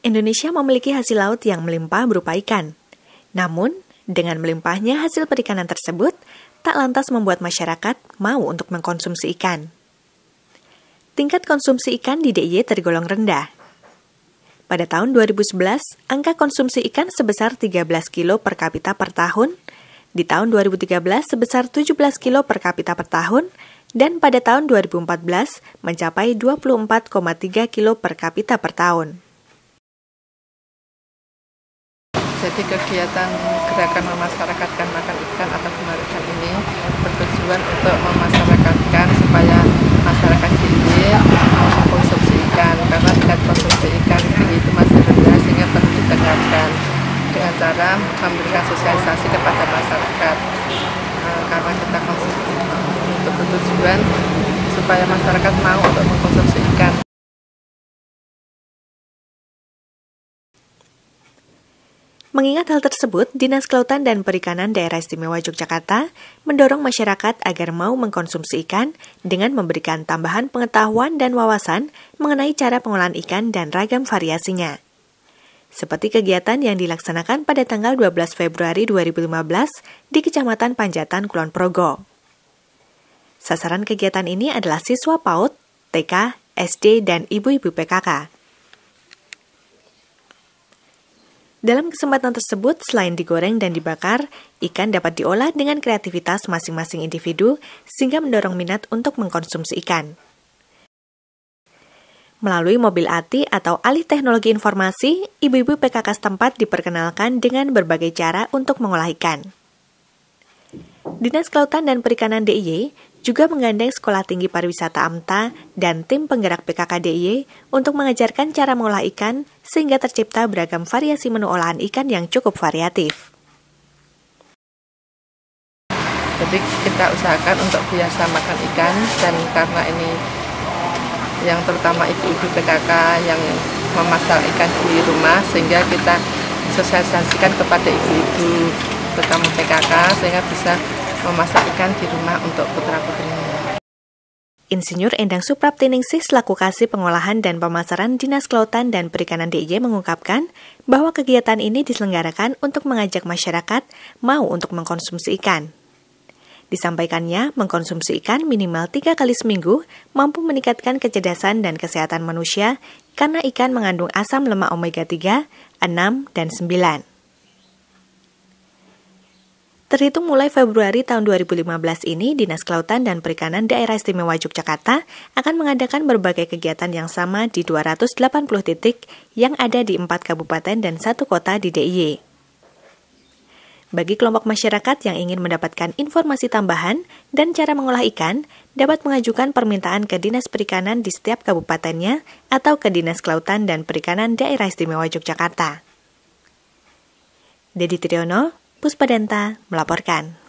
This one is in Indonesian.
Indonesia memiliki hasil laut yang melimpah berupa ikan. Namun, dengan melimpahnya hasil perikanan tersebut, tak lantas membuat masyarakat mau untuk mengkonsumsi ikan. Tingkat konsumsi ikan di DIY tergolong rendah. Pada tahun 2011, angka konsumsi ikan sebesar 13 kilo per kapita per tahun, di tahun 2013 sebesar 17 kilo per kapita per tahun, dan pada tahun 2014 mencapai 24,3 kilo per kapita per tahun. Jadi kegiatan gerakan memasyarakatkan makan ikan atau kemarikan ini bertujuan untuk memasyarakatkan supaya masyarakat Gili mengkonsumsi ikan karena tingkat konsumsi ikan Gili itu masih rendah sehingga perlu ditegakkan dengan cara memberikan sosialisasi kepada masyarakat eh, karena kita konsumsi untuk bertujuan supaya masyarakat mau untuk mengkonsumsi ikan. Mengingat hal tersebut, Dinas Kelautan dan Perikanan Daerah Istimewa Yogyakarta mendorong masyarakat agar mau mengkonsumsi ikan dengan memberikan tambahan pengetahuan dan wawasan mengenai cara pengolahan ikan dan ragam variasinya. Seperti kegiatan yang dilaksanakan pada tanggal 12 Februari 2015 di Kecamatan Panjatan Kulon Progo. Sasaran kegiatan ini adalah siswa PAUD, TK, SD, dan ibu-ibu PKK. Dalam kesempatan tersebut, selain digoreng dan dibakar, ikan dapat diolah dengan kreativitas masing-masing individu sehingga mendorong minat untuk mengkonsumsi ikan. Melalui mobil ATI atau alih teknologi informasi, ibu-ibu PKK setempat diperkenalkan dengan berbagai cara untuk mengolah ikan. Dinas Kelautan dan Perikanan DIY juga menggandeng Sekolah Tinggi Pariwisata AMTA dan tim penggerak PKK DIY untuk mengajarkan cara mengolah ikan sehingga tercipta beragam variasi menu olahan ikan yang cukup variatif. Jadi kita usahakan untuk biasa makan ikan dan karena ini yang terutama ibu-ibu PKK yang memasak ikan di rumah sehingga kita sosialisasikan kepada ibu-ibu terutama PKK sehingga bisa memasak ikan di rumah untuk putra-putrinya. Insinyur Endang Supraptiningsih selaku Kasih Pengolahan dan Pemasaran Dinas Kelautan dan Perikanan DIY mengungkapkan bahwa kegiatan ini diselenggarakan untuk mengajak masyarakat mau untuk mengkonsumsi ikan. Disampaikannya, mengkonsumsi ikan minimal tiga kali seminggu mampu meningkatkan kecerdasan dan kesehatan manusia karena ikan mengandung asam lemak omega 3, 6, dan 9. Terhitung mulai Februari tahun 2015 ini, Dinas Kelautan dan Perikanan Daerah Istimewa Yogyakarta akan mengadakan berbagai kegiatan yang sama di 280 titik yang ada di 4 kabupaten dan satu kota di DIY. Bagi kelompok masyarakat yang ingin mendapatkan informasi tambahan dan cara mengolah ikan, dapat mengajukan permintaan ke Dinas Perikanan di setiap kabupatennya atau ke Dinas Kelautan dan Perikanan Daerah Istimewa Yogyakarta. Dedi Triono, Puspadanta melaporkan.